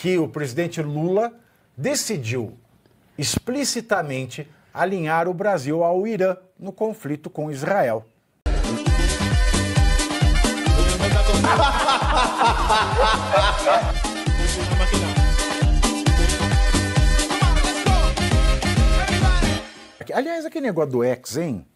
que o presidente Lula decidiu explicitamente alinhar o Brasil ao Irã no conflito com Israel. Aliás, aquele negócio do ex, hein?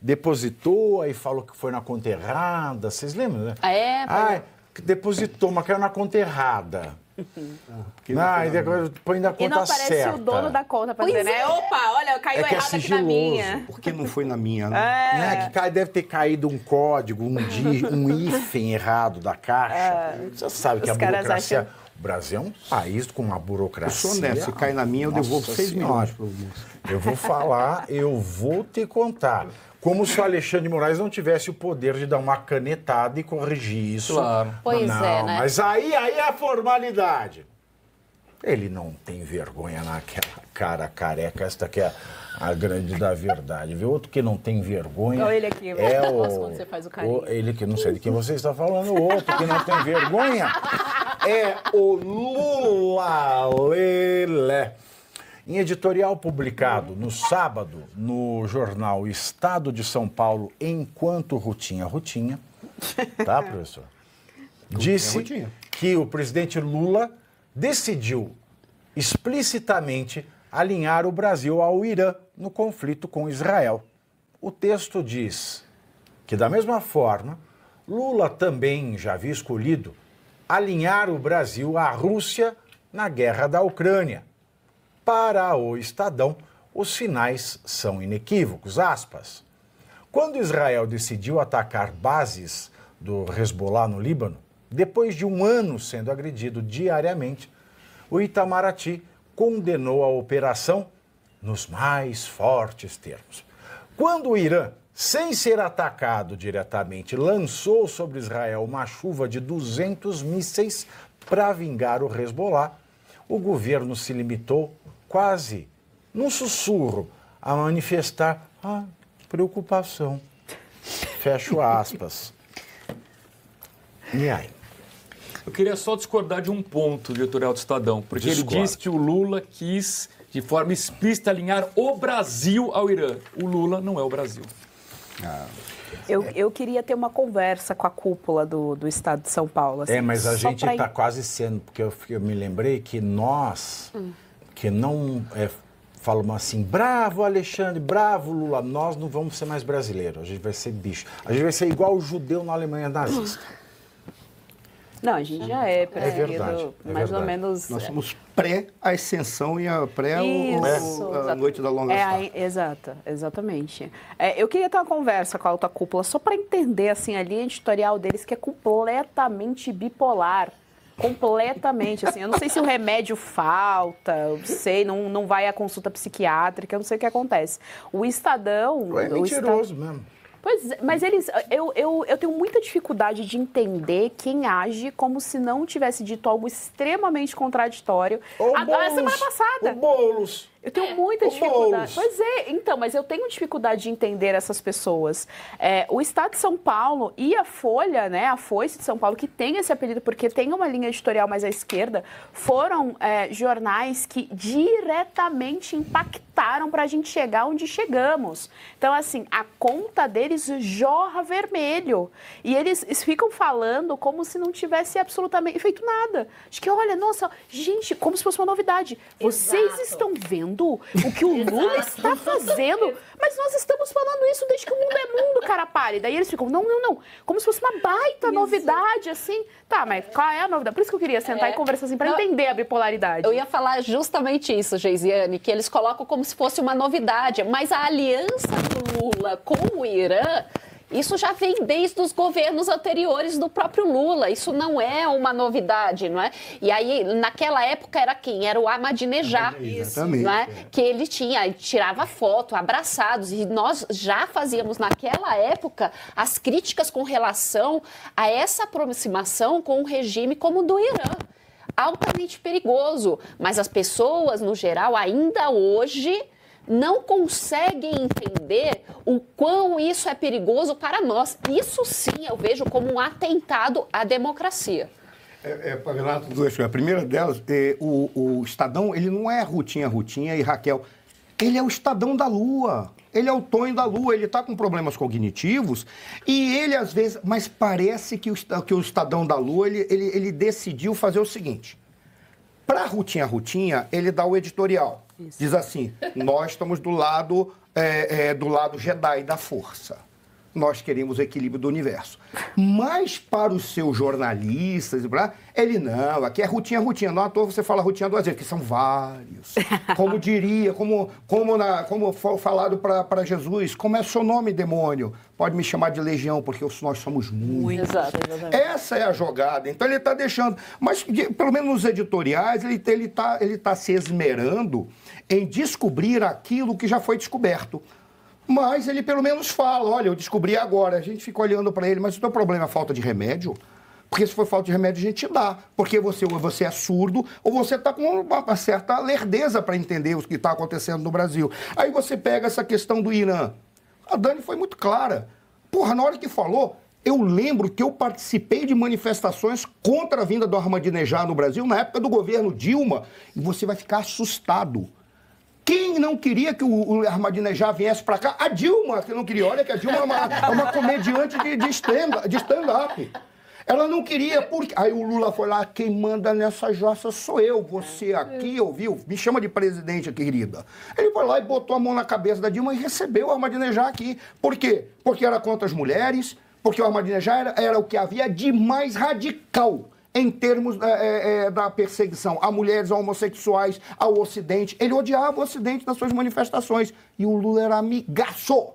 Depositou, e falou que foi na conta errada. Vocês lembram, né? Ah, é, ah, depositou, mas caiu na conta errada. Não, ah, ainda, agora, ainda conta e não aparece certa. o dono da conta pra pois dizer, né? É. Opa, olha, caiu é que é errado é aqui na minha. Porque não foi na minha, né? É. é que deve ter caído um código, um, di, um hífen errado da caixa. Você sabe Os que a burocracia... Acham... O Brasil é um país com uma burocracia. Eu sou se cai na minha, Nossa eu devolvo seis milhões. Eu vou falar, eu vou te contar. Como se o Alexandre de Moraes não tivesse o poder de dar uma canetada e corrigir isso. Claro. Pois não, é, né? Mas aí, aí é a formalidade. Ele não tem vergonha naquela cara careca, esta que é a grande da verdade, viu? Outro que não tem vergonha. Não, ele aqui, eu é o, quando você faz o carinho. O, ele que não sei de quem você está falando, o outro que não tem vergonha é o Lula Lelé. Em editorial publicado no sábado no jornal Estado de São Paulo, enquanto Rutinha Rutinha, tá, professor? Disse que o presidente Lula decidiu explicitamente alinhar o Brasil ao Irã no conflito com Israel. O texto diz que, da mesma forma, Lula também já havia escolhido alinhar o Brasil à Rússia na guerra da Ucrânia, para o Estadão, os sinais são inequívocos. Aspas. Quando Israel decidiu atacar bases do Hezbollah no Líbano, depois de um ano sendo agredido diariamente, o Itamaraty condenou a operação nos mais fortes termos. Quando o Irã, sem ser atacado diretamente, lançou sobre Israel uma chuva de 200 mísseis para vingar o Hezbollah, o governo se limitou quase num sussurro, a manifestar ah, preocupação. Fecho aspas. E aí? Eu queria só discordar de um ponto diretor Alto Estadão, porque Discordo. ele diz que o Lula quis, de forma explícita, alinhar o Brasil ao Irã. O Lula não é o Brasil. Ah. Eu, eu queria ter uma conversa com a cúpula do, do Estado de São Paulo. Assim, é, mas a gente está pra... Tá quase sendo, porque eu, eu, me lembrei que nós. Hum que não é, falam assim, bravo Alexandre, bravo Lula, nós não vamos ser mais brasileiros, a gente vai ser bicho. A gente vai ser igual o judeu na Alemanha nazista. Não, a gente já é perseguido, é verdade, é mais verdade. ou menos. Nós somos pré a ascensão e a pré Isso, o, o a noite da longa é, tarde. Exato, exatamente. É, eu queria ter uma conversa com a alta cúpula só para entender assim a linha editorial deles que é completamente bipolar. Completamente, assim. Eu não sei se o remédio falta, eu sei, não, não vai à consulta psiquiátrica, eu não sei o que acontece. O Estadão. É mentiroso mesmo. Pois é, mas eles. Eu, eu, eu tenho muita dificuldade de entender quem age como se não tivesse dito algo extremamente contraditório. Ô, a, Boulos, semana passada. O Boulos. Eu tenho é. muita é. dificuldade. Pois é, então, mas eu tenho dificuldade de entender essas pessoas. É, o Estado de São Paulo e a Folha, né, a Foice de São Paulo, que tem esse apelido porque tem uma linha editorial mais à esquerda, foram é, jornais que diretamente impactaram para a gente chegar onde chegamos. Então, assim, a conta deles jorra vermelho. E eles ficam falando como se não tivesse absolutamente feito nada. acho que, olha, nossa, gente, como se fosse uma novidade. Vocês estão vendo mundo, o que o Lula está fazendo. Mas nós estamos falando isso desde que o mundo é mundo, cara pálida. E eles ficam, não, não, não. Como se fosse uma baita isso. novidade, assim. Tá, mas qual é a novidade? Por isso que eu queria sentar é. e conversar assim, para entender a bipolaridade. Eu ia falar justamente isso, Geisiane, que eles colocam como se fosse uma novidade. Mas a aliança do Lula com o Irã isso já vem desde os governos anteriores do próprio Lula. Isso não é uma novidade, não é? E aí, naquela época, era quem? Era o Ahmadinejad. isso também, Não é? é? Que ele tinha, ele tirava foto, abraçados. E nós já fazíamos, naquela época, as críticas com relação a essa aproximação com um regime como o do Irã altamente perigoso, mas as pessoas, no geral, ainda hoje não conseguem entender o quão isso é perigoso para nós. Isso sim eu vejo como um atentado à democracia. É, é, Pavelato, duas coisas. A primeira delas, é, o, o Estadão, ele não é Rutinha Rutinha e Raquel. Ele é o Estadão da Lua. Ele é o Tonho da Lua, ele está com problemas cognitivos e ele, às vezes. Mas parece que o, que o Estadão da Lua ele, ele, ele decidiu fazer o seguinte: para Rutinha Rutinha, ele dá o editorial. Isso. Diz assim: nós estamos do lado é, é, do lado Jedi da força nós queremos o equilíbrio do universo. Mas para os seus jornalistas e blá, ele não, aqui é rutinha, rutinha. Não à toa você fala rutinha duas vezes, que são vários. Como diria, como, como, na, como falado para Jesus, como é seu nome, demônio? Pode me chamar de legião, porque nós somos muitos. Exato, Essa é a jogada. Então ele está deixando. Mas, pelo menos nos editoriais, ele está ele tá, ele tá se esmerando em descobrir aquilo que já foi descoberto. Mas ele pelo menos fala: olha, eu descobri agora. A gente fica olhando para ele, mas o teu problema é falta de remédio? Porque se for falta de remédio, a gente dá. Porque você ou você é surdo ou você está com uma certa lerdeza para entender o que está acontecendo no Brasil. Aí você pega essa questão do Irã. A Dani foi muito clara. Porra, na hora que falou, eu lembro que eu participei de manifestações contra a vinda do Ahmadinejad no Brasil na época do governo Dilma. E você vai ficar assustado. Quem não queria que o, o Armadinejá viesse para cá? A Dilma, que não queria. Olha que a Dilma é uma, é uma comediante de, de stand-up. Stand ela não queria, porque. Aí o Lula foi lá, quem manda nessa jossa sou eu. Você aqui, ouviu? Me chama de presidente, querida. Ele foi lá e botou a mão na cabeça da Dilma e recebeu o Armadinejá aqui. Por quê? Porque era contra as mulheres, porque o Armadinejá era, era o que havia de mais radical em termos é, é, é, da perseguição a mulheres, a homossexuais, ao Ocidente. Ele odiava o Ocidente nas suas manifestações. E o Lula era amigaço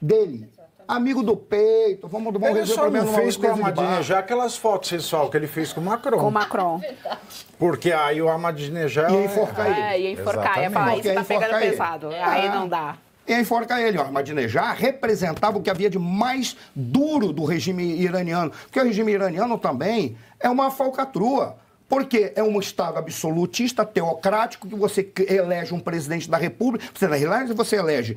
dele. Amigo do peito, vamos, vamos ele só não fez com o Amadinejá aquelas fotos sensual que ele fez com o Macron. Com o Macron. É Porque aí o Amadinejá... Ia enforcar ele. É, ia enforcar, ia falar, isso tá pegando pesado. Aí não dá e enforca ele. O Ahmadinejad representava o que havia de mais duro do regime iraniano, porque o regime iraniano também é uma falcatrua. Porque é um Estado absolutista, teocrático, que você elege um presidente da República, você elege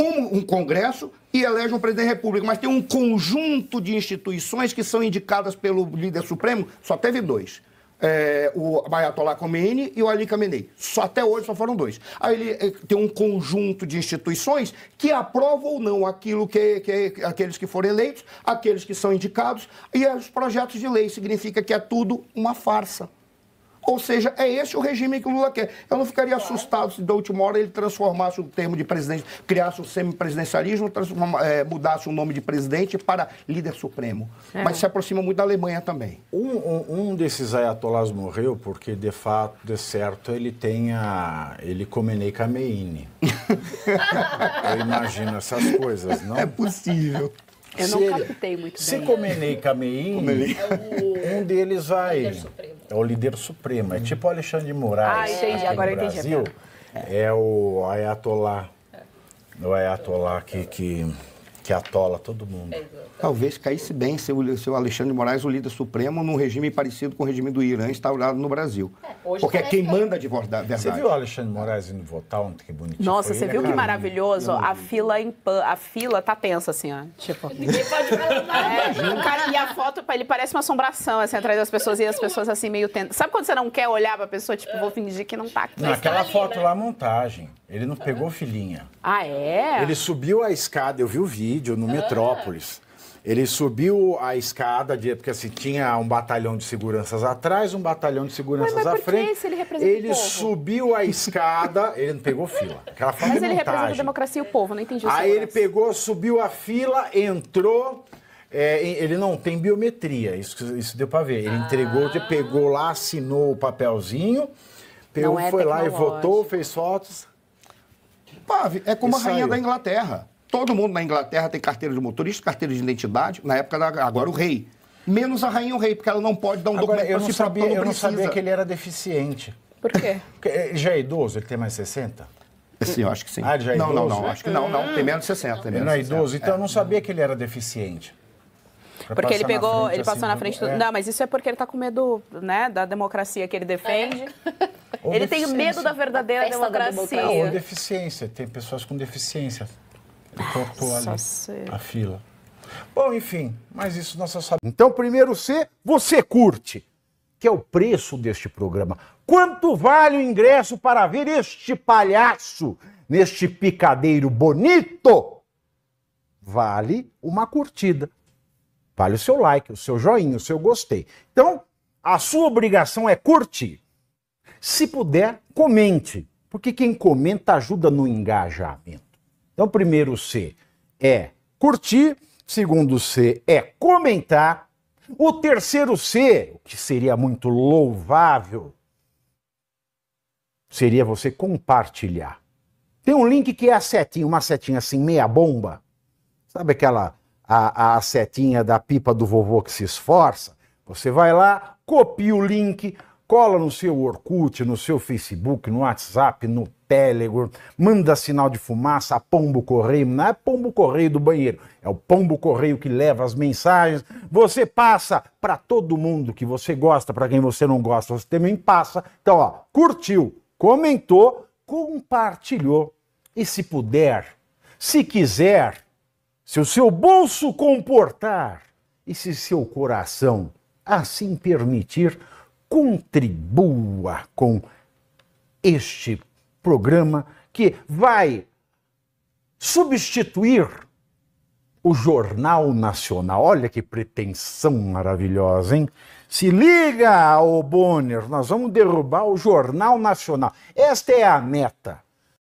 um, um, Congresso e elege um presidente da República, mas tem um conjunto de instituições que são indicadas pelo líder supremo, só teve dois é, o Ayatollah Khomeini e o Ali Khamenei. Só, até hoje só foram dois. Aí ele eh, tem um conjunto de instituições que aprovam ou não aquilo que, que, aqueles que foram eleitos, aqueles que são indicados, e os projetos de lei significa que é tudo uma farsa. Ou seja, é esse o regime que o Lula quer. Eu não ficaria assustado se da última hora ele transformasse o termo de presidente, criasse o semipresidencialismo, é, mudasse o nome de presidente para líder supremo. É. Mas se aproxima muito da Alemanha também. Um, um, um desses ayatolás morreu porque, de fato, de certo, ele tem a... ele comenei Cameine. Eu imagino essas coisas, não? É possível. Eu se não captei muito se bem. Se Comenei Cameine, um deles vai... Líder supremo. É o líder supremo. É hum. É tipo o Alexandre de Moraes. Ah, entendi. Agora no entendi. Brasil, é. é o Ayatollah. É. O Ayatollah que, que que atola todo mundo. Exatamente. Talvez caísse bem se o, Alexandre de Moraes, o líder supremo, num regime parecido com o regime do Irã instaurado no Brasil. É, Porque é quem que... É manda de verdade. Você viu o Alexandre Moraes indo votar ontem? Que bonitinho. Nossa, você viu que né? maravilhoso? A fila, em pan... a fila tá tensa, assim, ó. Tipo... Ninguém pode falar é, nada. É, cara, e a foto, ele parece uma assombração, assim, atrás das pessoas. E as pessoas, assim, meio tensas. Sabe quando você não quer olhar pra pessoa, tipo, vou fingir que não tá aqui? Não, aquela tá foto né? lá, montagem. Ele não pegou filhinha. Ah, é? Ele subiu a escada, eu vi o vídeo no ah. Metrópolis. Ele subiu a escada, de, porque assim, tinha um batalhão de seguranças atrás, um batalhão de seguranças mas, mas à frente. Esse ele representa ele o povo? subiu a escada, ele não pegou fila. Aquela mas ele representa a democracia e o povo, não entendi isso. Aí ele pegou, subiu a fila, entrou. É, ele não tem biometria, isso, isso deu para ver. Ele ah. entregou, pegou lá, assinou o papelzinho, é pegou, é foi lá e votou, fez fotos é como a rainha saiu. da Inglaterra. Todo mundo na Inglaterra tem carteira de motorista, carteira de identidade, na época da, agora o rei. Menos a rainha e o rei, porque ela não pode dar um agora, documento para si sabia, não Eu não sabia que ele era deficiente. Por quê? Porque eh, já é idoso, ele tem mais 60? Sim, eu acho que sim. Ah, já é não, idoso? Não, não, né? acho que não, não. Tem menos de 60. Tem menos ele não é idoso, então eu não é. sabia que ele era deficiente. Porque ele pegou, frente, ele passou assim, na né? frente. Do... É. Não, mas isso é porque ele está com medo, né, da democracia que ele defende. É. Ou Ele tem medo da verdadeira democracia. Da democracia. ou deficiência. Tem pessoas com deficiência. Ele ah, colocou ali a fila. Bom, enfim, mas isso nós só sabemos. Então, primeiro C, você curte, que é o preço deste programa. Quanto vale o ingresso para ver este palhaço, neste picadeiro bonito? Vale uma curtida. Vale o seu like, o seu joinha, o seu gostei. Então, a sua obrigação é curtir. Se puder, comente, porque quem comenta ajuda no engajamento. Então, primeiro C é curtir, segundo C é comentar, o terceiro C, o que seria muito louvável, seria você compartilhar. Tem um link que é a setinha, uma setinha assim, meia bomba. Sabe aquela a, a setinha da pipa do vovô que se esforça? Você vai lá, copia o link, cola no seu Orkut, no seu Facebook, no WhatsApp, no Telegram, manda sinal de fumaça a pombo correio, não é pombo correio do banheiro, é o pombo correio que leva as mensagens. Você passa para todo mundo que você gosta, para quem você não gosta, você também passa. Então, ó, curtiu, comentou, compartilhou. E se puder, se quiser, se o seu bolso comportar e se seu coração assim permitir, contribua com este programa que vai substituir o Jornal Nacional. Olha que pretensão maravilhosa, hein? Se liga, ô Bonner, nós vamos derrubar o Jornal Nacional. Esta é a meta.